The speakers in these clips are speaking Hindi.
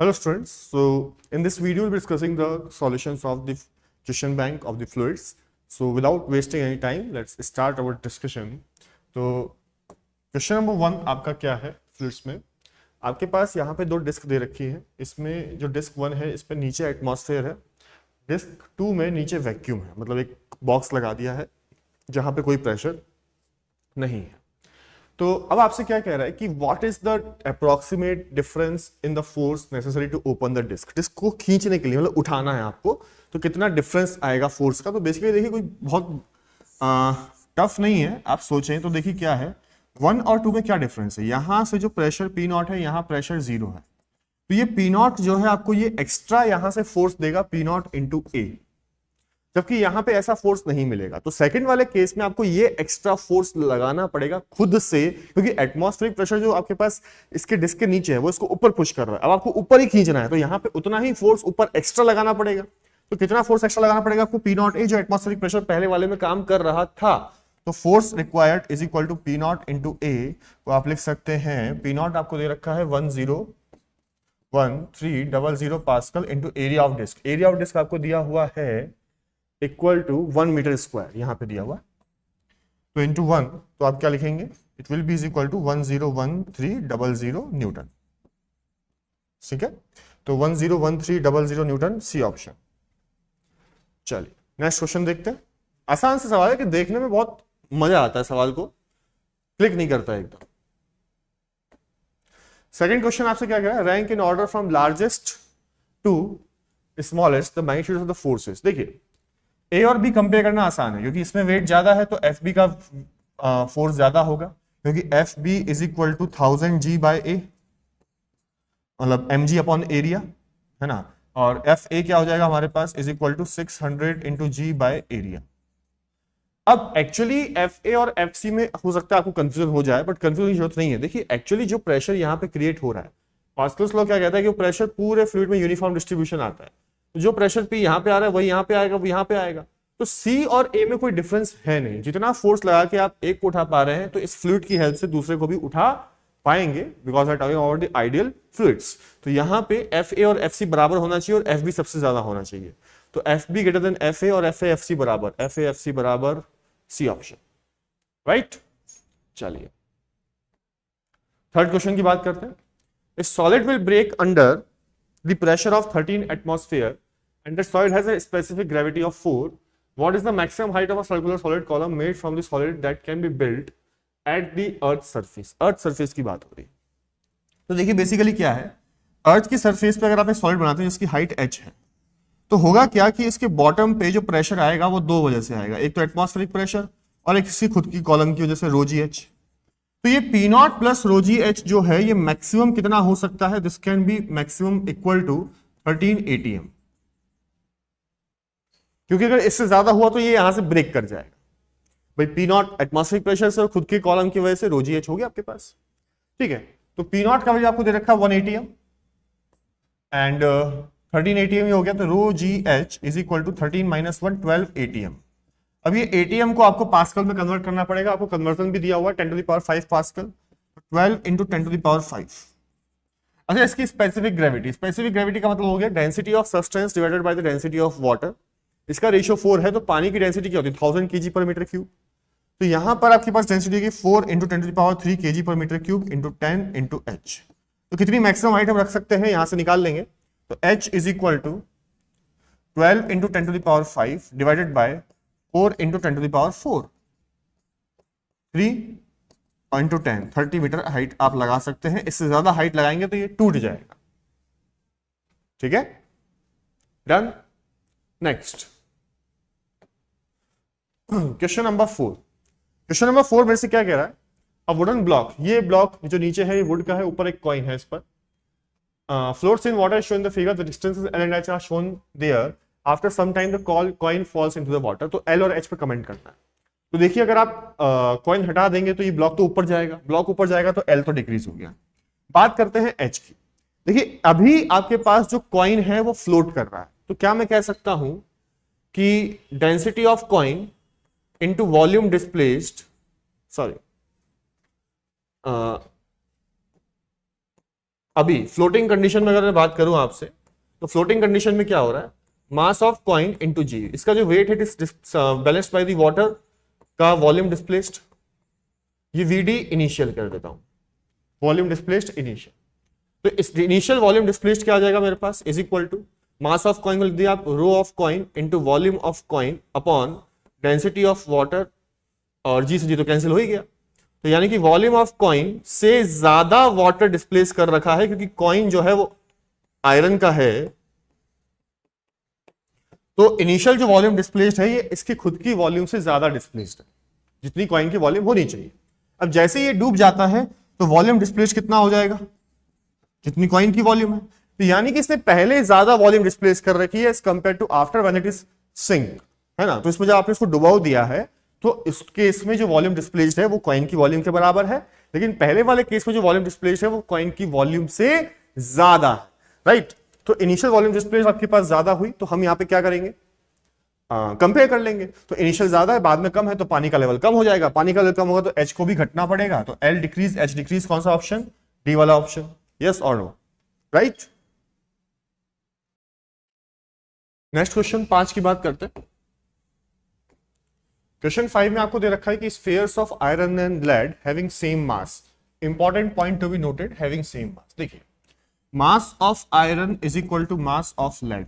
Hello students, so in this video we'll be discussing the solutions of the question bank of the fluids. So without wasting any time, let's start our discussion. So question number one, आपका क्या है fluids में आपके पास यहाँ पे दो disc दे रखी हैं. इसमें जो disc one है इसपे नीचे atmosphere है Disc two में नीचे vacuum है मतलब एक box लगा दिया है जहाँ पे कोई pressure नहीं है तो अब आपसे क्या कह रहा है कि what is the approximate difference in the force necessary to open the disc disc को खींचने के लिए मतलब उठाना है आपको तो कितना डिफरेंस आएगा फोर्स का तो बेसिकली देखिए कोई बहुत टफ नहीं है आप सोचें तो देखिए क्या है वन और टू में क्या डिफरेंस है यहां से जो प्रेशर पी नॉट है यहाँ प्रेशर जीरो है तो ये पी नॉट जो है आपको ये एक्स्ट्रा यहां से फोर्स देगा पी नॉट इंटू ए जबकि यहां पे ऐसा फोर्स नहीं मिलेगा तो सेकंड वाले केस में आपको ये एक्स्ट्रा फोर्स लगाना पड़ेगा खुद से क्योंकि एटमॉस्फेरिक प्रेशर जो आपके पास इसके डिस्क के नीचे है वो इसको ऊपर पुश कर रहा है अब आपको ऊपर ही खींचना है तो यहाँ पे उतना ही फोर्स ऊपर एक्स्ट्रा लगाना पड़ेगा तो कितना फोर्स एक्स्ट्रा लगाना पड़ेगा आपको पी नॉट ए जो एटमोस्फेरिक प्रेशर पहले वाले में काम कर रहा था तो force required is equal to P naught into A तो आप लिख सकते हैं पी नॉट आपको दे रखा है one zero one three double zero pascal into area of disc area of disc आपको दिया हुआ है equal to one metre square यहाँ पे दिया हुआ तो इंटू वन तो आप क्या लिखेंगे it will be is equal to one zero one three double zero newton ठीक है तो one zero one three double zero newton C option चलिए नेक्स्ट क्वेश्चन देखते हैं आसान से सवाल है कि देखने में बहुत मजा आता है सवाल को क्लिक नहीं करता एकदम सेकेंड क्वेश्चन आपसे क्या कह रहा है rank in order from largest to smallest the magnitude of the forces देखिए ए और बी कंपेयर करना आसान है क्योंकि इसमें वेट ज्यादा है तो एफ बी का फोर्स ज्यादा होगा क्योंकि F B is equal to thousand G by A मतलब एम जी अपॉन एरिया है ना और एफ ए क्या हो जाएगा हमारे पास is equal to six hundred into G by area अब एक्चुअली एफ ए और एफ सी में हो सकता है आपको कंफ्यूजन हो जाए बट कंफ्यूजन की जरूरत नहीं है देखिए एक्चुअली जो प्रेशर यहाँ पे क्रिएट हो रहा है पास्कल्स लॉ क्या कहता है कि प्रेशर पूरे फ्लूड में यूनिफॉर्म डिस्ट्रीब्यूशन आता है जो प्रेशर पी यहाँ पे आ रहा है वही यहाँ पे आएगा वो यहाँ पे आएगा तो सी और ए में कोई डिफरेंस है नहीं जितना फोर्स लगा के आप एक को उठा पा रहे हैं तो इस फ्लूड की हेल्प से दूसरे को भी उठा पाएंगे because I talking over the ideal fluids तो यहाँ पे एफ ए और एफ सी बराबर होना चाहिए और एफ बी सबसे ज्यादा होना चाहिए तो F B greater than F A और एफ ए एफ सी बराबर एफ ए एफ सी बराबर सी ऑप्शन राइट चलिए थर्ड क्वेश्चन की बात करते हैं solid will break under the pressure of 13 atmosphere and the soil has a specific gravity of 4, what is the maximum height of a circular solid column made from the solid that can be built at the earth surface? earth surface की बात हो रही to dekhiye basically kya hai earth ki surface pe agar aap ek solid banate ho jiski height h hai है तो होगा क्या कि इसके बॉटम पे जो प्रेशर आएगा वो दो वजह से आएगा एक तो एटमॉस्फेरिक प्रेशर और एक इसकी खुद की कॉलम की वजह से रोजी एच तो ये P naught plus rho g H जो है ये मैक्सिमम कितना हो सकता है this can be maximum equal to thirteen ATM क्योंकि अगर इससे ज्यादा हुआ तो ये यहां से ब्रेक कर जाएगा भाई पी नॉट एटमोस्फेरिक प्रेशर से खुद के कॉलम की वजह से रोजी एच हो गया आपके पास ठीक है तो पी नॉट का वजह आपको दे रखा one ATM and thirteen ATM हो गया तो rho G H is equal to thirteen minus one twelve ATM अब ये एटीएम को आपको पास्कल में कन्वर्ट करना पड़ेगा आपको कन्वर्जन भी दिया हुआ ten to the power five pascal twelve into ten to the power five अच्छा इसकी स्पेसिफिक ग्रेविटी स्पेसिफिक ग्रेविटी का मतलब हो गया density of substance divided by the density of water इसका रेशियो फोर है तो पानी की डेंसिटी क्या होती है थाउजेंड के पर मीटर क्यूब तो यहां पर आपके पास डेंसिटी होगी four into ten to the power three k जी पर metre cube into ten into h तो कितनी मैक्सिमम हाइट हम रख सकते हैं यहां से निकाल लेंगे तो h is equal to twelve into ten to the power five divided by four into ten to the power four three into ten thirty metre height आप लगा सकते हैं इससे ज्यादा हाइट लगाएंगे तो ये टूट जाएगा ठीक है done next question number four question number four में से क्या कह रहा है अ वुडन ब्लॉक ये ब्लॉक जो नीचे है ये वुड का है ऊपर एक कॉइन है इस पर floats in water show in the figure the distance distances and are shown there after some time the call coin falls to the water तो एल और एच पर कमेंट करना है तो देखिए अगर आप कॉइन हटा देंगे तो ये ब्लॉक तो ऊपर जाएगा ब्लॉक ऊपर जाएगा तो एल तो डिक्रीज हो गया बात करते हैं एच की देखिए अभी आपके पास जो कॉइन है वो फ्लोट कर रहा है तो क्या मैं कह सकता हूं कि density of coin into volume displaced sorry अभी फ्लोटिंग कंडीशन में अगर मैं बात करूं आपसे तो फ्लोटिंग कंडीशन में क्या हो रहा है mass of coin into g इसका जो वेट है it is balanced by the water का वॉल्यूम डिस्प्लेस्ड ये वीडी इनिशियल कर देता हूं वॉल्यूम डिस्प्लेस्ड इनिशियल तो इस इनिशियल वॉल्यूम डिस्प्लेस्ड क्या आ जाएगा मेरे पास is equal to mass of coin लिख दिया आप rho of coin into volume of coin upon density of water और जी से जी तो कैंसिल हो ही गया तो यानी कि वॉल्यूम ऑफ कॉइन से ज्यादा वाटर डिस्प्लेस कर रखा है क्योंकि कॉइन जो है वो आयरन का है तो इनिशियल जो वॉल्यूम डिस्प्लेस्ड है ये इसके खुद की वॉल्यूम से ज्यादा डिस्प्लेस्ड है जितनी कॉइन की वॉल्यूम होनी चाहिए अब जैसे ये डूब जाता है तो वॉल्यूम डिस्प्लेस कितना हो जाएगा जितनी कॉइन की वॉल्यूम है तो यानी कि इसने पहले ज्यादा वॉल्यूम डिस्प्लेस कर रखी है as compare to after one it is sink है ना तो इसमें जब आपने इसको डुबाव दिया है तो इसके इसमें जो वॉल्यूम डिस्प्लेस है वो कॉइन की वॉल्यूम के बराबर है लेकिन पहले वाले केस में जो वॉल्यूम डिस्प्लेस है वो कॉइन की वॉल्यूम से ज्यादा राइट तो इनिशियल वॉल्यूम डिस्प्लेस आपके पास ज्यादा हुई तो हम यहाँ पे क्या करेंगे कंपेयर कर लेंगे तो इनिशियल ज्यादा है बाद में कम है तो पानी का लेवल कम हो जाएगा पानी का लेवल कम होगा तो एच को भी घटना पड़ेगा तो एल डिक्रीज एच डिक्रीज कौन सा ऑप्शन डी वाला ऑप्शन यस और नो राइट नेक्स्ट क्वेश्चन पांच की बात करते क्वेश्चन फाइव में आपको दे रखा है कि spheres of iron and lead having same mass important point to be noted having same mass देखिए mass of iron is equal to mass of lead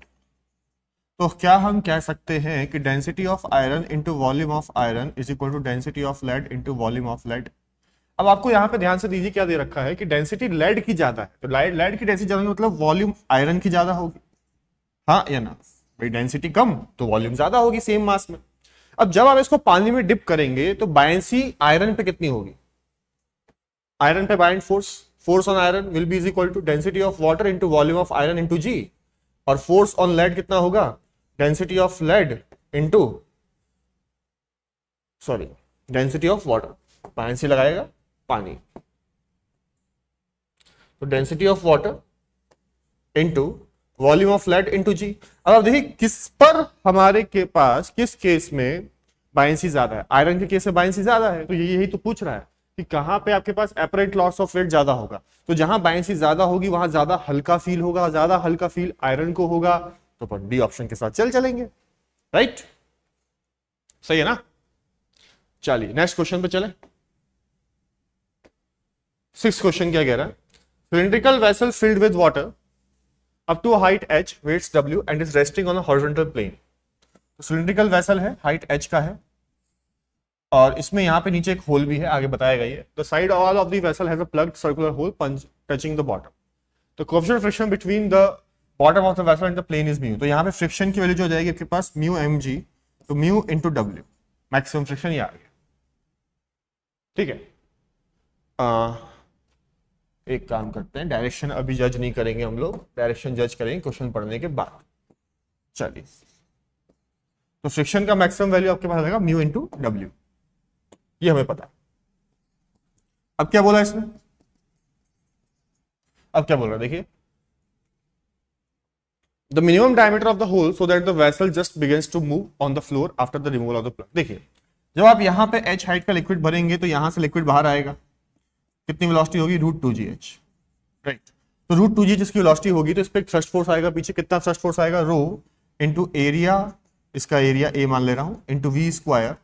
तो क्या हम कह सकते हैं कि density of iron into volume of iron is equal to density of lead into volume of lead अब आपको यहां पे ध्यान से दीजिए क्या दे रखा है कि डेंसिटी लेड की ज्यादा है तो लेड की डेंसिटी ज्यादा मतलब वॉल्यूम आयरन की ज्यादा होगी हाँ या ना भाई डेंसिटी कम तो वॉल्यूम ज्यादा होगी सेम मास में अब जब आप इसको पानी में डिप करेंगे तो बायसी आयरन पे कितनी होगी आयरन पे buoyant force force on iron will be is equal to density of water into volume of iron into g और फोर्स ऑन लेड कितना होगा density of lead into sorry density of water पानी लगाएगा पानी तो density of water into volume of lead into g अब आप देखिए किस पर हमारे के पास किस केस में बायसी ज्यादा है आयरन के केस में बायसी ज्यादा है तो यही यही तो पूछ रहा है कि कहां पे आपके पास अपरेंट लॉस ऑफ वेट ज्यादा होगा तो जहां बायसी ज्यादा होगी वहां ज्यादा हल्का फील होगा ज्यादा हल्का फील आयरन को होगा तो अपन बी ऑप्शन के साथ चल चलेंगे राइट सही है ना चलिए नेक्स्ट क्वेश्चन पे चले सिक्स क्वेश्चन क्या कह रहा है cylindrical vessel filled with water up to height h weighs डब्ल्यू and is resting on horizontal plane cylindrical vessel है हाइट एच का है और इसमें यहाँ पे नीचे एक होल भी है आगे बताया गया है the side wall of the vessel has a plugged circular hole punch touching the bottom तो coefficient friction between the bottom of the vessel and the plane is mu तो यहाँ पे फ्रिक्शन की वैल्यू जो हो जाएगी आपके पास म्यू एम जी तो म्यू इन टू डब्ल्यू मैक्सिमम फ्रिक्शन ये आ गया ठीक है आ, एक काम करते हैं डायरेक्शन अभी जज नहीं करेंगे हम लोग डायरेक्शन जज करेंगे क्वेश्चन पढ़ने के बाद चलिए तो फ्रिक्शन का मैक्सिमम वैल्यू आपके पास आएगा म्यू इंटू डब्ल्यू ये हमें पता है अब क्या बोला इसने अब क्या बोल रहा है देखिए the minimum diameter of the hole so that the vessel just begins to move on the floor after the removal of the plug देखिए जब आप यहां पे एच हाइट का लिक्विड भरेंगे तो यहां से लिक्विड बाहर आएगा कितनी वेलोसिटी होगी root two g h right तो रूट टू जी जिसकी वेलोसिटी होगी तो इस पर थ्रस्ट फोर्स आएगा पीछे कितना थ्रस्ट फोर्स आएगा रो इंटू एरिया इसका एरिया ए मान ले रहा हूं इंटू वी स्क्वायर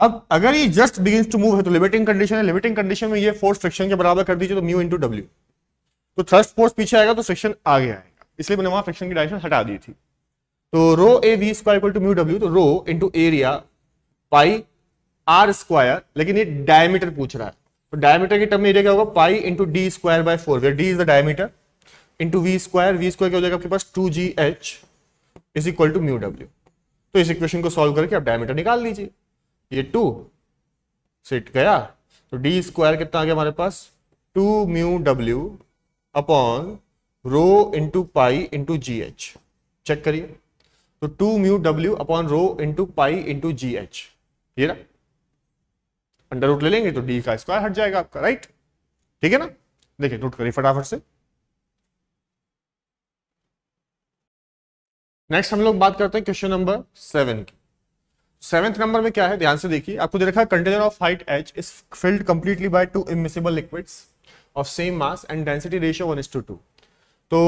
अब अगर ये जस्ट बिगिन टू मूव है तो लिमिटिंग कंडीशन है लिमिटिंग कंडीशन में ये फोर्स फ्रिक्शन के बराबर कर दीजिए तो म्यू इंटू डब्ल्यू तो थर्स्ट फोर्स पीछे आएगा तो फ्रिक्शन आगे आएगा इसलिए मैंने वहां फ्रिक्शन की डायरेक्शन हटा दी थी तो rho A v square equal to mu डब्ल्यू तो rho into area pi r square लेकिन ये डायमीटर पूछ रहा है तो डायमीटर के टर्म में एरिया क्या होगा pi into d square by four where d is the diameter into we square v square क्या हो जाएगा आपके पास two g H is equal to mu डब्ल्यू तो इस इक्वेशन को सॉल्व करके आप डायमीटर निकाल लीजिए ये टू सेट गया तो डी स्क्वायर कितना आ गया हमारे पास टू म्यू डब्ल्यू upon rho into pi into g h check करिए तो टू म्यू डब्ल्यू upon rho into pi into g h ये ना अंडर रूट ले लेंगे तो डी का स्क्वायर हट जाएगा आपका राइट ठीक है ना देखिए नोट करिए फटाफट से नेक्स्ट हम लोग बात करते हैं क्वेश्चन नंबर सेवन की सेवेंथ नंबर में क्या है ध्यान से देखिए आपको दे रखा है container of height h is filled completely by two immiscible liquids of same mass and density ratio one is to two तो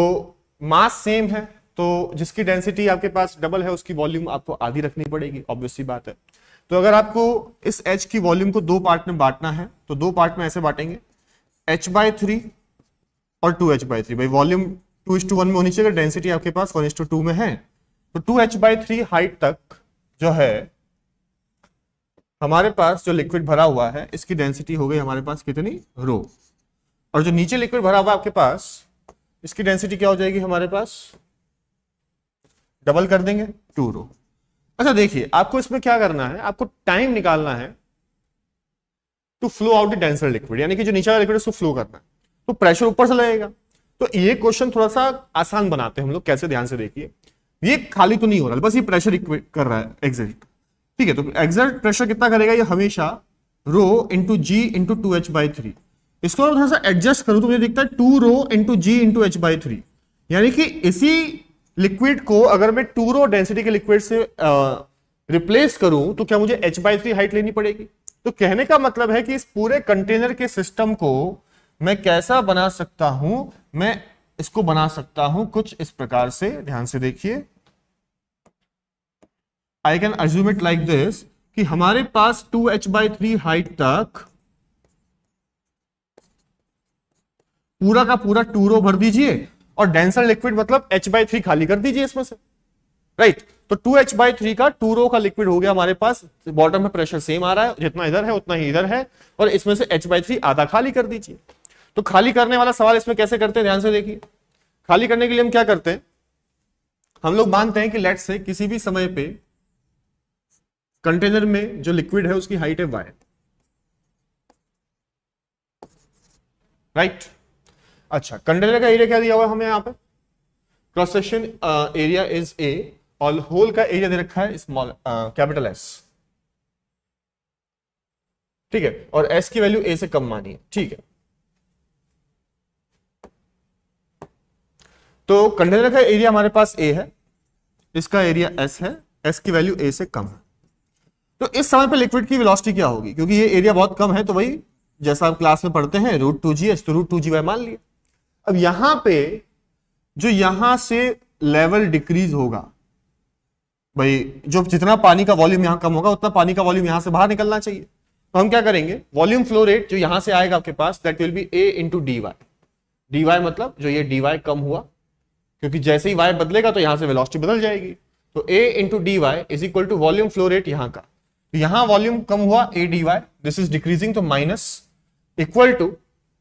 मास सेम है तो जिसकी डेंसिटी आपके पास डबल है उसकी वॉल्यूम आपको आधी रखनी पड़ेगी ऑब्वियसली बात है तो अगर आपको इस एच की वॉल्यूम को दो पार्ट में बांटना है तो दो पार्ट में ऐसे बांटेंगे एच बाय थ्री और टू एच बाय थ्री भाई volume two is to one में होनी चाहिए अगर डेंसिटी आपके पास वन इज टू टू में है तो two h by three height तक जो है हमारे पास जो लिक्विड भरा हुआ है इसकी डेंसिटी हो गई हमारे पास कितनी रो और जो नीचे लिक्विड भरा हुआ आपके पास इसकी डेंसिटी क्या हो जाएगी हमारे पास डबल कर देंगे टू रो अच्छा देखिए आपको इसमें क्या करना है आपको टाइम निकालना है to flow out denser liquid यानी कि जो नीचे लिक्विड उसको फ्लो करना है तो प्रेशर ऊपर से लगेगा तो ये क्वेश्चन थोड़ा सा आसान बनाते हैं हम लोग कैसे ध्यान से देखिए ये खाली तो नहीं हो रहा बस ये प्रेशर कर रहा है एग्जिट ठीक है तो एग्जैक्ट प्रेशर कितना करेगा ये हमेशा rho into g into two h by three इसको थोड़ा सा एडजस्ट करूं तो मुझे दिखता है two rho into g into h by three यानी कि इसी लिक्विड को अगर मैं टू रो डेंसिटी के लिक्विड से रिप्लेस करूं तो क्या मुझे एच बाई थ्री हाइट लेनी पड़ेगी तो कहने का मतलब है कि इस पूरे कंटेनर के सिस्टम को मैं कैसा बना सकता हूं मैं इसको बना सकता हूं कुछ इस प्रकार से ध्यान से देखिए I can assume it like this कि हमारे पास two h by three height तक पूरा का पूरा टू रो भर दीजिए और डेंसर लिक्विड मतलब एच बाई थ्री खाली कर दीजिए इसमें से राइट right. तो टू एच बाई थ्री का टू रो का लिक्विड हो गया हमारे पास बॉटम में प्रेशर सेम आ रहा है जितना इधर है उतना ही इधर है और इसमें से एच बाई थ्री आधा खाली कर दीजिए तो खाली करने वाला सवाल इसमें कैसे करते हैं ध्यान से देखिए खाली करने के लिए हम क्या करते हैं हम लोग मानते हैं कि लेट से किसी भी समय पर कंटेनर में जो लिक्विड है उसकी हाइट है वाई राइट अच्छा कंटेनर का एरिया क्या दिया हुआ है हमें यहां पर क्रोसेशन एरिया इज ए और होल का एरिया दे रखा है स्मॉल कैपिटल एस ठीक है और एस की वैल्यू ए से कम मानी है ठीक है तो कंटेनर का एरिया हमारे पास ए है इसका एरिया एस है एस की वैल्यू ए से कम है तो इस समय पे लिक्विड की वेलोसिटी क्या होगी क्योंकि ये एरिया बहुत कम है तो भाई जैसा आप क्लास में पढ़ते हैं रूट टू जी एस तो रूट टू जी वाई मान लिया अब यहां पे जो यहां से लेवल डिक्रीज होगा भाई जो जितना पानी का वॉल्यूम यहां कम होगा उतना पानी का वॉल्यूम यहां से बाहर निकलना चाहिए तो हम क्या करेंगे वॉल्यूम फ्लो रेट जो यहां से आएगा आपके पास that will be A into d y d y मतलब जो ये डी वाई कम हुआ क्योंकि जैसे ही वाई बदलेगा तो यहां से वेलोसिटी बदल जाएगी तो A into d y is equal to volume flow rate यहां का तो यहां वॉल्यूम कम हुआ A d y this is decreasing तो माइनस इक्वल टू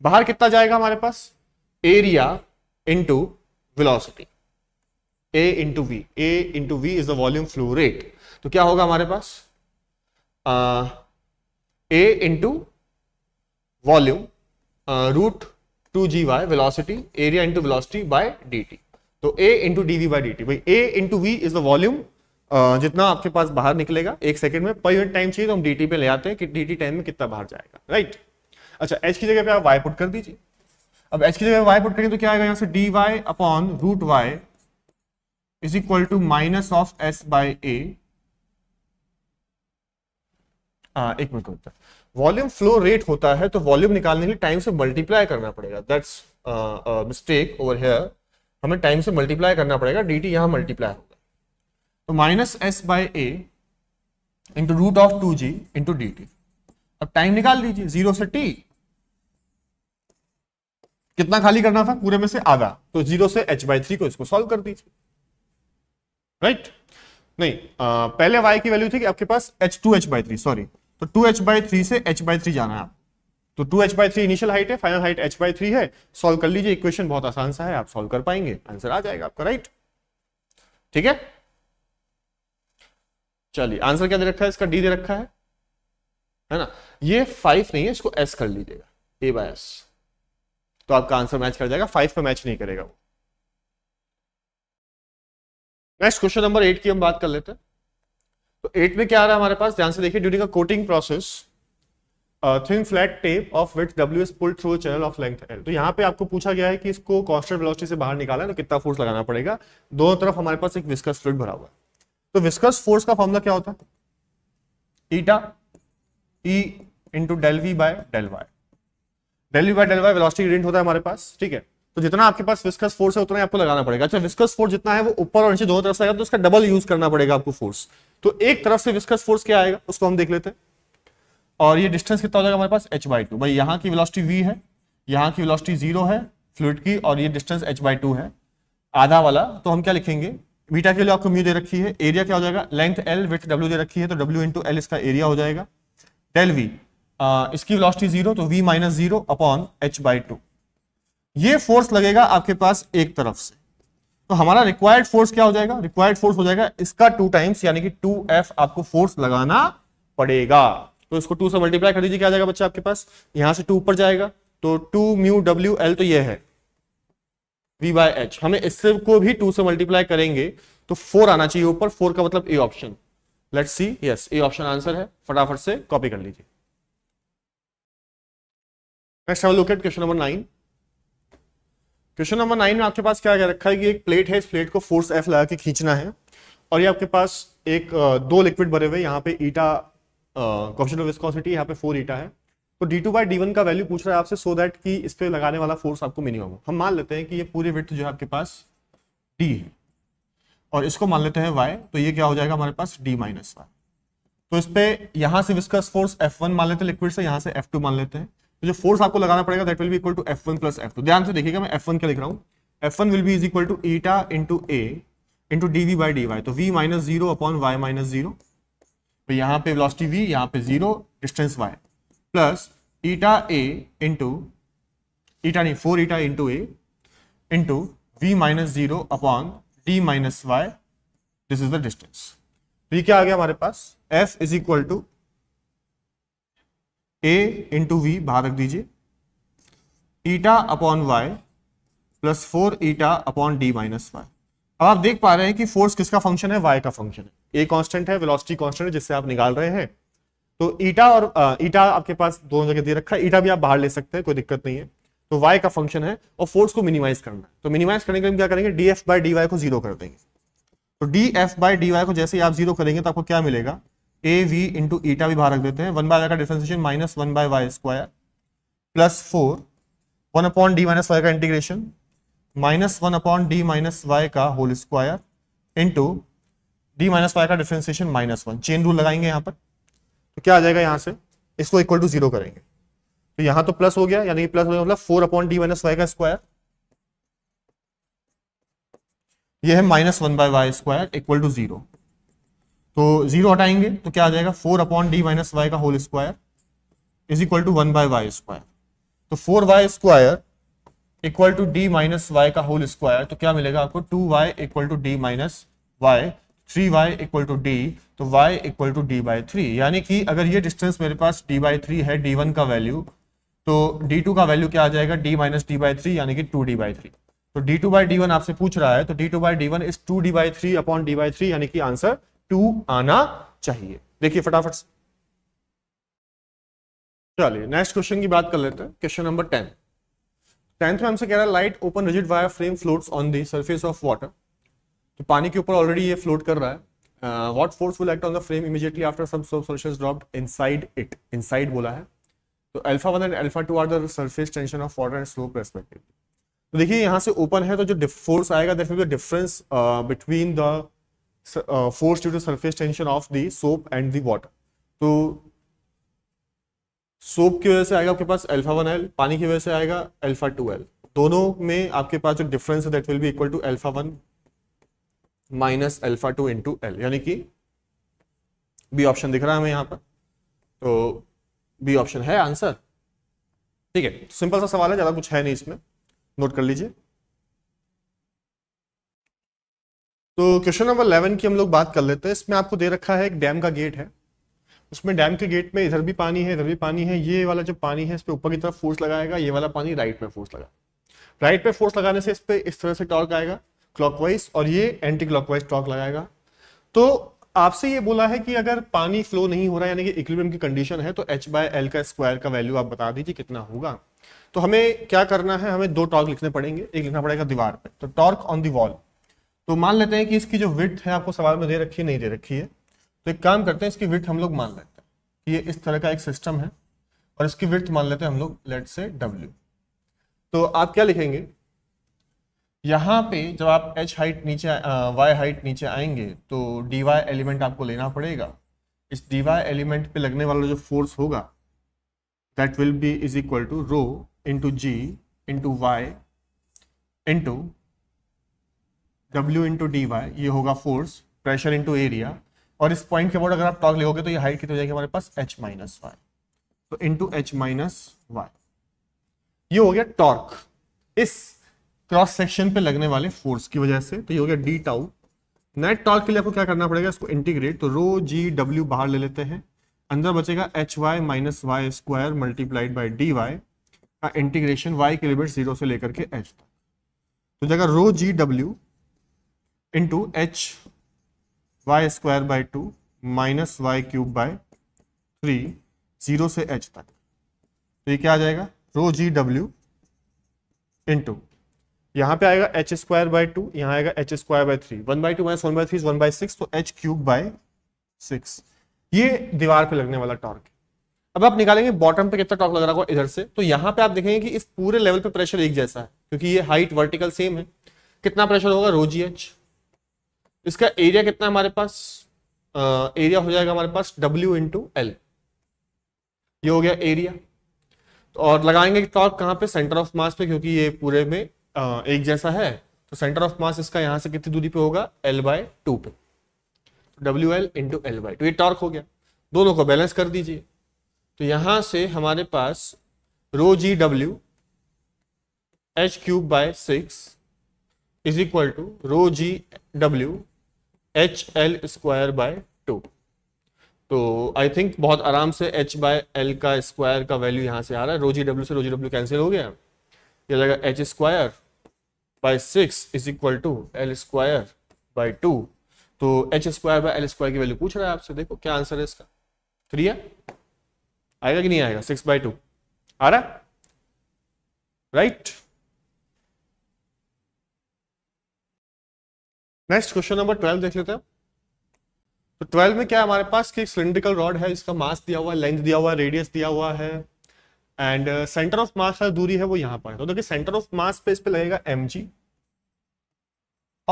बाहर कितना जाएगा हमारे पास area into velocity A into v A into v is the volume flow rate तो क्या होगा हमारे पास A into volume root two g y velocity area into velocity by d t तो A into d v by d t भाई A into v is the volume जितना आपके पास बाहर निकलेगा एक सेकंड में पर यूनिट टाइम चाहिए तो हम डी पे ले आते हैं कि डी टी टाइम में कितना बाहर जाएगा राइट अच्छा एच की जगह पे आप वाई पुट कर दीजिए अब एच की जगह वाई पुट करेंगे तो क्या आएगा यहाँ से d y upon root y is equal to minus of s by A एक मिनट होता है वॉल्यूम फ्लो रेट होता है तो वॉल्यूम निकालने के लिए टाइम से मल्टीप्लाई करना पड़ेगा दैट्स मिस्टेक ओवर हेयर हमें टाइम से मल्टीप्लाई करना पड़ेगा डी टी यहाँ मल्टीप्लाई तो minus s by A into root of two g into d t अब टाइम निकाल लीजिए जीरो से टी कितना खाली करना था पूरे में से आधा तो जीरो से एच बाई थ्री को इसको सॉल्व कर दीजिए राइट नहीं आ, पहले वाई की वैल्यू थी कि आपके पास h two h by three sorry तो टू एच बाई थ्री से एच बाई थ्री जाना है आप तो two h by three initial height है final height h by three है सॉल्व कर लीजिए इक्वेशन बहुत आसान सा है आप सॉल्व कर पाएंगे आंसर आ जाएगा आपका राइट ठीक है चलिए आंसर क्या दे रखा है इसका डी दे रखा है है ना ये फाइव नहीं है इसको एस कर लीजिएगा ए बाय एस तो आपका आंसर मैच कर जाएगा फाइव पे मैच नहीं करेगा वो नेक्स्ट क्वेश्चन नंबर एट की हम बात कर लेते हैं तो एट में क्या आ रहा है हमारे पास ध्यान से देखिए during a coating process thin flat tape of which डब्ल्यू s pull through channel of length l तो यहाँ पे आपको पूछा गया है कि इसको कॉन्स्टेंट वेलोसिटी से बाहर निकाला है तो कितना फोर्स लगाना पड़ेगा दोनों तरफ हमारे पास एक विस्कस फ्लूड भरा हुआ है तो विस्कस फोर्स का फॉर्मूला क्या होता है eta e into del v by del y del v by del y velocity gradient होता है हमारे पास ठीक है तो जितना आपके पास विस्कस फोर्स है उतना ही आपको लगाना पड़ेगा अच्छा विस्कस फोर्स जितना है वो ऊपर और नीचे दोनों तरफ से आएगा तो उसका डबल यूज करना पड़ेगा आपको फोर्स तो एक तरफ से विस्कस फोर्स क्या आएगा उसको हम देख लेते हैं और ये डिस्टेंस कितना हो जाएगा हमारे पास एच बाई टू भाई यहाँ की वेलोसिटी वी है यहाँ की वेलोसिटी जीरो है फ्लूड की और ये डिस्टेंस एच बाई टू है आधा वाला तो हम क्या लिखेंगे बीटा के लिए आपको म्यू दे रखी है एरिया क्या हो जाएगा लेंथ एल विथ डब्ल्यू दे रखी है तो डब्ल्यू इंटू एल इसका एरिया हो जाएगा डेल वी इसकी वेलोसिटी जीरो तो v minus zero upon h by two ये फोर्स लगेगा आपके पास एक तरफ से तो हमारा रिक्वायर्ड फोर्स क्या हो जाएगा रिक्वायर्ड फोर्स हो जाएगा इसका टू टाइम्स यानी कि टू एफ आपको फोर्स लगाना पड़ेगा तो इसको टू से मल्टीप्लाई कर दीजिए क्या आ जाएगा बच्चा आपके पास यहां से टू ऊपर जाएगा तो टू म्यू डब्ल्यू एल तो ये है वी बाय एच हमें इससे को भी टू से मल्टीप्लाई करेंगे तो फोर आना चाहिए ऊपर फोर का मतलब A option let's see yes A option answer है फटाफट से कॉपी कर लीजिए नेक्स्ट हम look at question number nine question number nine में आपके पास क्या रखा है कि एक प्लेट है इस प्लेट को फोर्स एफ लगा के खींचना है और ये आपके पास एक दो लिक्विड भरे हुए यहाँ पे ईटा क्वेश्चन ऑफ विस्कोसिटी यहाँ पे फोर ईटा है तो d two by d one का वैल्यू पूछ रहा है आपसे सो so दैट कि इस पर लगाने वाला फोर्स आपको मिनिमम हो हम मान लेते हैं कि ये पूरी विथ जो है आपके पास डी है और इसको मान लेते हैं वाई तो ये क्या हो जाएगा हमारे पास डी माइनस वाई तो इस पर यहाँ से विस्कस फोर्स एफ वन मान लेते हैं लिक्विड से यहाँ से एफ टू मान लेते हैं तो जो फोर्स आपको लगाना पड़ेगा that will be equal to f one plus f two ध्यान से देखिएगा मैं एफ वन क्या लिख रहा हूँ F one will be is equal to eta into A into d v by d y तो v minus zero upon y minus zero तो यहाँ पे वेलोसिटी v यहाँ पे zero distance y plus eta A into eta नहीं four eta into A into v minus zero upon d minus y this is the distance तो ये क्या आ गया हमारे पास F is equal to A into v बाहर रख दीजिए eta upon y plus four eta upon d minus y अब आप देख पा रहे हैं कि फोर्स किसका फंक्शन है वाई का फंक्शन है ए कांस्टेंट है वेलोसिटी कांस्टेंट है जिससे आप निकाल रहे हैं तो ईटा और ईटा आपके पास दोनों जगह दे रखा है ईटा भी आप बाहर ले सकते हैं कोई दिक्कत नहीं है तो y का फंक्शन है और फोर्स को मिनिमाइज करना है तो मिनिमाइज करने के लिए क्या करेंगे df by dy को जीरो कर देंगे तो df by dy को जैसे ही आप जीरो करेंगे तो आपको क्या मिलेगा ए वी इंटू ईटा भी बाहर रख देते हैं वन बाय का differentiation minus one by y square plus four one upon d minus y का integration minus one upon d minus y का whole square into d minus y का differentiation minus one chain rule लगाएंगे यहाँ पर तो क्या आ जाएगा यहां से इसको इक्वल टू जीरो करेंगे तो यहां तो प्लस हो गया यानी कि प्लस हो गया मतलब four upon d minus y का स्क्वायर यह है minus one by y square equal to zero तो जीरो हटाएंगे तो क्या आ जाएगा four upon d minus y का whole square is equal to one by y square तो four y square equal to d minus y का होल स्क्वायर तो क्या मिलेगा आपको two y equal to d minus y three y equal to D तो y equal to d by three यानी कि अगर ये डिस्टेंस मेरे पास डी बाई थ्री है डी वन का वैल्यू तो डी टू का वैल्यू क्या आ जाएगा d minus d by three यानी कि टू डी बाई थ्री तो d two by d one आपसे पूछ रहा है तो d two by d one is two d by three upon d by three यानी कि आंसर टू आना चाहिए देखिए फटाफट चलिए नेक्स्ट क्वेश्चन की बात कर लेते हैं क्वेश्चन नंबर टेन टेंथ में हमसे कह रहा है light open rigid wire frame floats on the surface of water तो पानी के ऊपर ऑलरेडी ये फ्लोट कर रहा है what force will act on the frame immediately after some solution drop inside it inside बोला है तो alpha one and alpha two are the surface tension of water and slope respective तो देखिए यहाँ से ओपन है तो जो फोर्स आएगा that will difference between the force due to surface tension of the soap and the water तो सोप की वजह से आएगा आपके पास एल्फा वन एल पानी की वजह से आएगा एल्फा टू एल दोनों में आपके पास जो डिफरेंस है that will be equal to alpha one minus alpha two into l यानी कि बी ऑप्शन दिख रहा है हमें यहां पर तो बी ऑप्शन है आंसर ठीक है सिंपल सा सवाल है ज़्यादा कुछ है नहीं इसमें नोट कर लीजिए तो क्वेश्चन नंबर इलेवन की हम लोग बात कर लेते हैं इसमें आपको दे रखा है एक डैम का गेट है उसमें डैम के गेट में इधर भी पानी है इधर भी पानी है ये वाला जो पानी है इस पर ऊपर की तरफ फोर्स लगाएगा ये वाला पानी राइट में फोर्स लगा राइट पे फोर्स लगाने से इस पर इस तरह से टॉर्क आएगा क्लॉकवाइज और ये एंटी क्लॉकवाइज टॉक लगाएगा तो आपसे ये बोला है कि अगर पानी फ्लो नहीं हो रहा है यानी कि इक्विलिब्रियम की कंडीशन है तो एच बाय एल का स्क्वायर का वैल्यू आप बता दीजिए कितना होगा तो हमें क्या करना है हमें दो टॉर्क लिखने पड़ेंगे एक लिखना पड़ेगा दीवार पे तो टॉर्क ऑन दी वॉल तो मान लेते हैं कि इसकी जो विथ है आपको सवाल में दे रखी है नहीं दे रखी है तो एक काम करते हैं इसकी विथ हम लोग मान लेते हैं ये इस तरह का एक सिस्टम है और इसकी विथ मान लेते हैं हम लोग लेट से डब्ल्यू तो आप क्या लिखेंगे यहाँ पे जब आप एच हाइट नीचे वाई हाइट नीचे आएंगे तो डी वाई एलिमेंट आपको लेना पड़ेगा इस डी वाई एलिमेंट पे लगने वाला जो फोर्स होगा that will be is equal to rho into g into y into डब्ल्यू इंटू डी वाई ये होगा फोर्स प्रेशर इंटू एरिया और इस पॉइंट के अबाउट अगर आप टॉक लिखोगे तो ये हाइट कितनी हो जाएगी हमारे पास एच माइनस वाई तो इंटू एच माइनस वाई ये हो गया टॉर्क इस क्रॉस सेक्शन पे लगने वाले फोर्स की वजह से तो ये हो गया डी टाउ नेट टॉर्क के लिए आपको क्या करना पड़ेगा इसको इंटीग्रेट तो रो जी डब्ल्यू बाहर ले लेते हैं अंदर बचेगा h y minus y square multiplied by d y का इंटीग्रेशन वाई की लिमिट जीरो से लेकर के एच तक तो जगह रो जी डब्ल्यू into h y square by two minus y cube by three zero से एच तक तो ये क्या आ जाएगा रो जी डब्ल्यू इंटू यहाँ पे आएगा एच स्क्वायर बाई टू यहाँ आएगा h square by three one by two minus one by three one by six तो एच क्यूब बाई सिक्स ये दीवार पे लगने वाला टॉर्क अब आप निकालेंगे बॉटम पे कितना टॉर्क लग रहा होगा इधर से तो यहाँ पे आप देखेंगे कि इस पूरे लेवल पे प्रेशर एक जैसा है क्योंकि ये हाइट वर्टिकल सेम है कितना प्रेशर होगा रो जी एच इसका एरिया कितना हमारे पास आ, एरिया हो जाएगा हमारे पास डब्ल्यू इंटू एल ये हो गया एरिया तो और लगाएंगे टॉर्क कहाँ पे सेंटर ऑफ मास पे क्योंकि ये पूरे में एक जैसा है तो सेंटर ऑफ मास इसका यहां से कितनी दूरी पे होगा एल बाय टू पे डब्ल्यू l into l by two ये टॉर्क हो गया दोनों को बैलेंस कर दीजिए तो यहां से हमारे पास rho ji W H cube by six is equal to rho ji W H L square by two तो आई थिंक बहुत आराम से एच बाय एल का स्क्वायर का वैल्यू यहाँ से आ रहा है रो जी डब्ल्यू से रो जी डब्ल्यू कैंसिल हो गया ये लगा h square by six is equal to l square by two तो h square by l square की वैल्यू पूछ रहा है आपसे देखो क्या आंसर है इसका थ्री है आएगा कि नहीं आएगा सिक्स बाई टू आ रहा right next question number twelve देख लेते हैं तो ट्वेल्व में क्या है हमारे पास कि सिलिंड्रिकल रॉड है इसका मास दिया हुआ है लेंथ दिया हुआ है रेडियस दिया हुआ है एंड सेंटर ऑफ मास का दूरी है वो यहां पर है तो देखिए सेंटर ऑफ मास पे इस पे लगेगा एम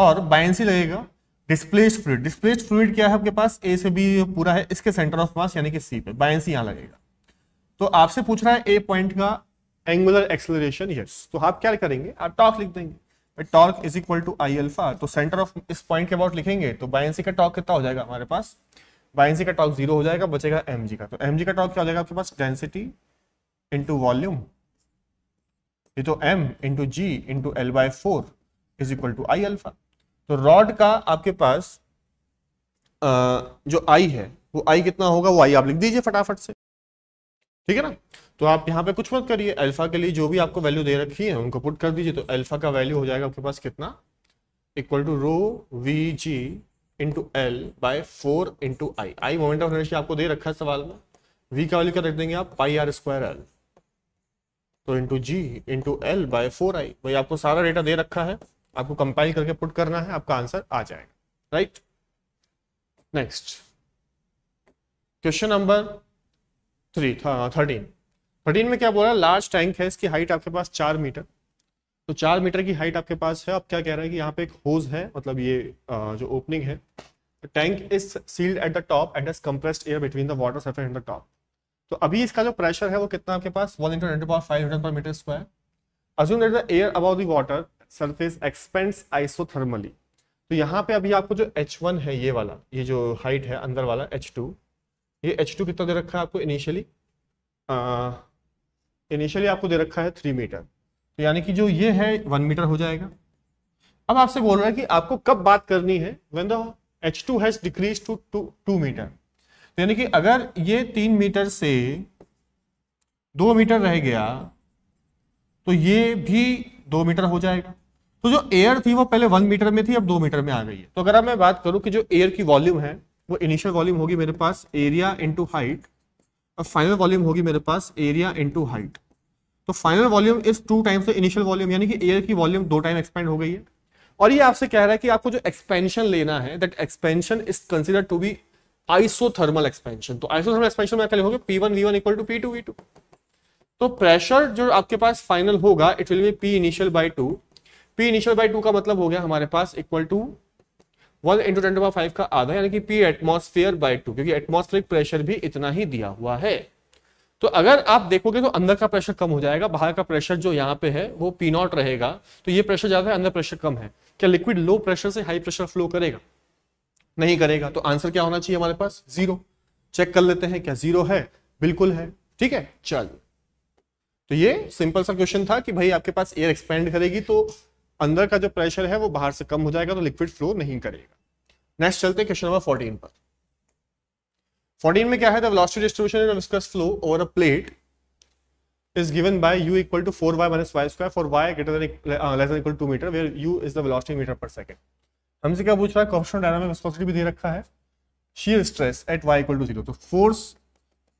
और बायसी लगेगा डिस्प्लेस फ्लूड डिस्प्लेस फ्लूड क्या है आपके पास ए से बी पूरा है इसके सेंटर ऑफ मास यानी कि सी पे बायसी यहां लगेगा तो आपसे पूछ रहा है ए पॉइंट का एंगुलर एक्सेलरेशन यस तो आप क्या करेंगे आप टॉर्क लिख देंगे torque is equal to I alpha तो सेंटर ऑफ इस पॉइंट के अबाउट लिखेंगे तो बायसी का टॉर्क कितना हो जाएगा हमारे पास बायसी का टॉर्क जीरो हो जाएगा बचेगा एम का तो एम का टॉर्क क्या हो जाएगा आपके पास डेंसिटी इंटू वॉल्यूम ये तो m into g into l by four is equal to I alpha तो रॉड का आपके पास जो आई है वो आई कितना होगा वो आई आप लिख दीजिए फटाफट से ठीक है ना तो आप यहाँ पे कुछ मत करिए अल्फा के लिए जो भी आपको वैल्यू दे रखी है उनको पुट कर दीजिए तो अल्फा का वैल्यू हो जाएगा आपके पास कितना equal to rho v g into l by four into I I moment of inertia आपको दे रखा है सवाल में वी का वैल्यू क्या रख देंगे आप पाई आर स्क्वायर एल तो into g into l by four I वही आपको सारा डेटा दे रखा है आपको कंपाइल करके पुट करना है आपका आंसर आ जाएगा right next question number three thirteen thirteen में क्या बोला लार्ज टैंक है इसकी हाइट आपके पास चार मीटर तो चार मीटर की हाइट आपके पास है अब क्या कह रहा है कि यहाँ पे एक होज है मतलब ये जो ओपनिंग है tank is sealed at the top and as compressed air between the water surface and the top तो अभी इसका जो प्रेशर है वो कितना आपके पास one into hundred power five hundred per metre square assume that the air about the water surface expands isothermally तो यहाँ पे अभी आपको जो एच वन है ये वाला ये जो हाइट है अंदर वाला एच टू ये एच टू कितना दे रखा है आपको इनिशियली इनिशियली आपको दे रखा है थ्री मीटर तो यानी कि जो ये है वन मीटर हो जाएगा अब आपसे बोल रहा है कि आपको कब बात करनी है when the h two has decrease to two two metre तो यानी कि अगर ये तीन मीटर से दो मीटर रह गया तो ये भी दो मीटर हो जाएगा तो जो एयर थी वो पहले वन मीटर में थी अब दो मीटर में आ गई है तो अगर मैं बात करूं कि जो एयर की वॉल्यूम है वो इनिशियल वॉल्यूम होगी मेरे पास एरिया इंटू हाइट और फाइनल वॉल्यूम होगी मेरे पास एरिया इंटू हाइट तो final volume is two times the initial volume यानी कि एयर की वॉल्यूम दो टाइम एक्सपेंड हो गई है और ये आपसे कह रहा है कि आपको जो एक्सपेंशन लेना है that expansion is consider to be isothermal expansion तो आइसोथर्मल एक्सपेंशन में आप लिखोगे p one v one equal to p two v two तो प्रेशर जो आपके पास फाइनल होगा it will be p initial by two p initial by two का मतलब हो गया हमारे पास equal to one into ten power five का आधा यानी कि पी एटमोसफियर बाई टू क्योंकि एटमोस्फेरिक प्रेशर भी इतना ही दिया हुआ है तो अगर आप देखोगे तो अंदर का प्रेशर कम हो जाएगा बाहर का प्रेशर जो यहाँ पे है वो पी नॉट रहेगा तो ये प्रेशर ज्यादा है अंदर प्रेशर कम है क्या लिक्विड लो प्रेशर से हाई प्रेशर फ्लो करेगा नहीं करेगा तो आंसर क्या होना चाहिए हमारे पास जीरो चेक कर लेते हैं क्या जीरो है बिल्कुल है ठीक है चल तो ये सिंपल सा क्वेश्चन था कि भाई आपके पास एयर एक्सपेंड करेगी तो अंदर का जो प्रेशर है वो बाहर से कम हो जाएगा तो लिक्विड फ्लो नहीं करेगा नेक्स्ट चलते क्वेश्चन नंबर फोर्टीन पर फोर्टीन में क्या है velocity distribution in viscous flow over a plate is given by u इक्वल टू 4y minus y square for y greater than uh, less than equal to 2 meter where u is the velocity meter per second हमसे क्या पूछ रहा है कॉप्शन डायनामिक विस्कोसिटी भी दे रखा है shear stress at y equal to zero तो force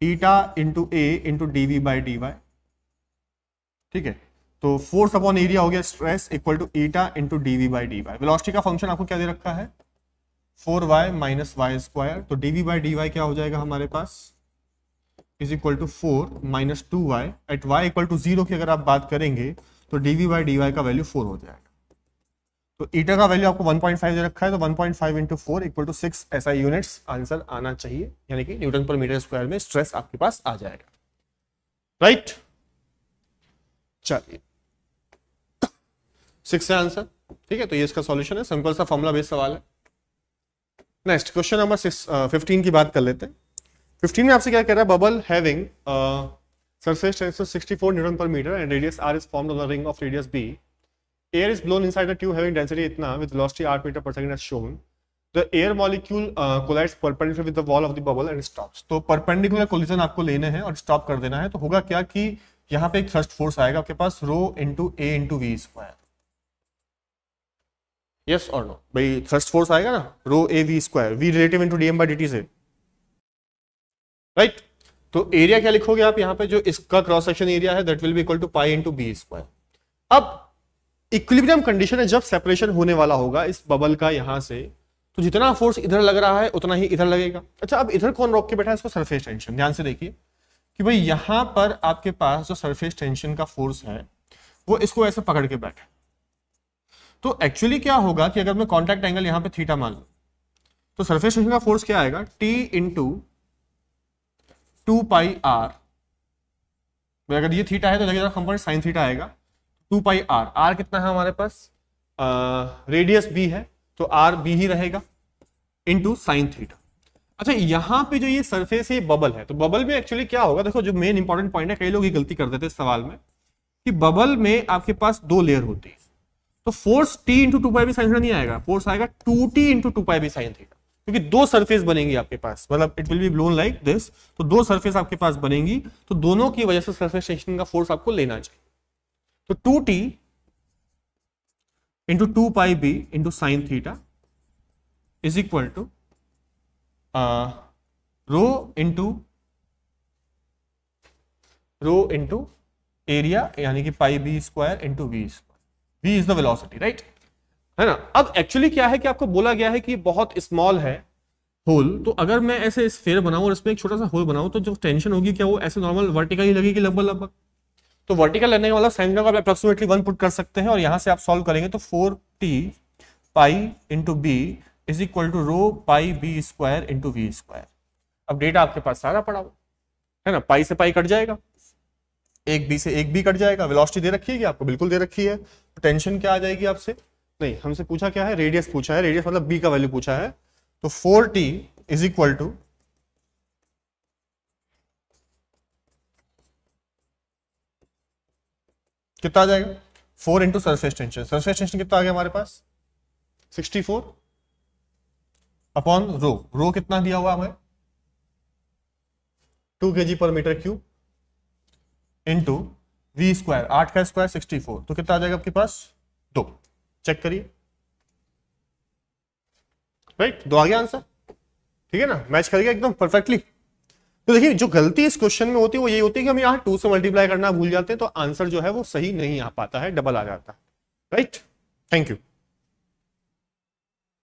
eta into A into d v by d y ठीक है तो फोर्स अपॉन एरिया हो गया stress equal to eta into d v by d y velocity का फंक्शन आपको क्या दे रखा है four y minus y square तो d v by d y क्या हो जाएगा हमारे पास is equal to four minus to Y at y equal to zero की अगर आप बात करेंगे तो d v by d y का वैल्यू फोर हो जाएगा तो ईटा का वैल्यू आपको 1.5 दे रखा है तो 1.5 point five into four equal to six ऐसा यूनिट्स आंसर आना चाहिए यानी कि न्यूटन पर मीटर स्क्वायर में स्ट्रेस आपके पास आ जाएगा राइट चलिए सिक्स है आंसर ठीक है तो ये इसका सॉल्यूशन है सिंपल सा फॉर्मुला बेस्ड सवाल है next question number six fifteen की बात कर लेते हैं फिफ्टीन में आपसे क्या कह रहा है bubble having surface tension sixty four newton per metre and radius r is form on the ring of radius b air is blown inside the tube having density itna with velocity r meter per second as shown. The air molecule uh, collides perpendicular with the wall of the bubble and stops. तो perpendicular collision आपको लेने हैं और stop कर देना है तो होगा क्या कि यहाँ पे एक thrust force आएगा आपके पास rho into a into v square. Yes or no? भाई thrust force आएगा ना rho a v square v relative into dm by dt से. Right? तो एरिया क्या लिखोगे आप यहाँ पे जो इसका क्रॉस सेक्शन एरिया है that will be equal to pi into b square अब इक्विलिब्रियम कंडीशन है जब सेपरेशन होने वाला होगा इस बबल का यहां से तो जितना फोर्स इधर लग रहा है उतना ही इधर लगेगा अच्छा अब इधर कौन रोक के बैठा है इसको सरफेस टेंशन ध्यान से देखिए कि भाई यहां पर आपके पास जो सरफेस टेंशन का फोर्स है वो इसको ऐसे पकड़ के बैठा तो एक्चुअली क्या होगा कि अगर मैं कॉन्टैक्ट एंगल यहां पर थीटा मान लू तो सरफेस टेंशन का फोर्स क्या आएगा टी इन टू पाई आर अगर ये थीटा है तो देखिए कंपोनेंट साइन थीटा आएगा टू पाई आर आर कितना है हमारे पास रेडियस बी है तो आर बी ही रहेगा इंटू साइन थीटा अच्छा यहाँ पे जो ये सरफेस है बबल है तो बबल में एक्चुअली क्या होगा देखो जो मेन इंपॉर्टेंट पॉइंट है कई लोग ये गलती कर देते हैं सवाल में कि बबल में आपके पास दो लेयर होती है तो force T into two pi B sine नहीं आएगा फोर्स आएगा two T into two pi B sine theta क्योंकि दो सरफेस बनेंगी आपके पास मतलब it will be blown like this तो दो सरफेस आपके पास बनेंगी तो दोनों की वजह से सरफेस टेंशन का फोर्स आपको लेना चाहिए तो two T into two pi B into sine theta is equal to rho into rho into area यानी कि pi B square into we square V is the velocity right है ना अब एक्चुअली क्या है कि आपको बोला गया है कि बहुत स्मॉल है होल तो अगर मैं ऐसे स्फेयर बनाऊं और इसमें एक छोटा सा होल बनाऊं तो जो टेंशन होगी क्या वो ऐसे नॉर्मल वर्टिकल ही लगेगी लगभग लगभग तो वर्टिकल लेने वाला साइन का आप अप्रोक्सीमेटली वन पुट कर सकते हैं और यहाँ से आप सॉल्व करेंगे तो four T pi into B is equal to rho pi B square into we square अब डेटा आपके पास सारा पड़ा हुआ है ना पाई से पाई कट जाएगा एक बी से एक बी कट जाएगा वेलोसिटी दे रखी है आपको बिल्कुल दे रखी है टेंशन तो क्या आ जाएगी आपसे नहीं हमसे पूछा क्या है रेडियस पूछा है रेडियस मतलब बी का वैल्यू पूछा है तो four T is equal to कितना आ जाएगा four into surface tension surface tension कितना आ गया हमारे पास sixty four upon rho rho कितना दिया हुआ हमें टू के जी पर metre cube into we square आठ का स्क्वायर सिक्सटी फोर तो कितना आ जाएगा आपके पास दो चेक करिए राइट दो आ गया आंसर ठीक है ना मैच कर गया एकदम परफेक्टली तो देखिए जो गलती इस क्वेश्चन में होती है वो यही होती है कि हम यहाँ टू से मल्टीप्लाई करना भूल जाते हैं तो आंसर जो है वो सही नहीं आ पाता है डबल आ जाता है राइट थैंक यू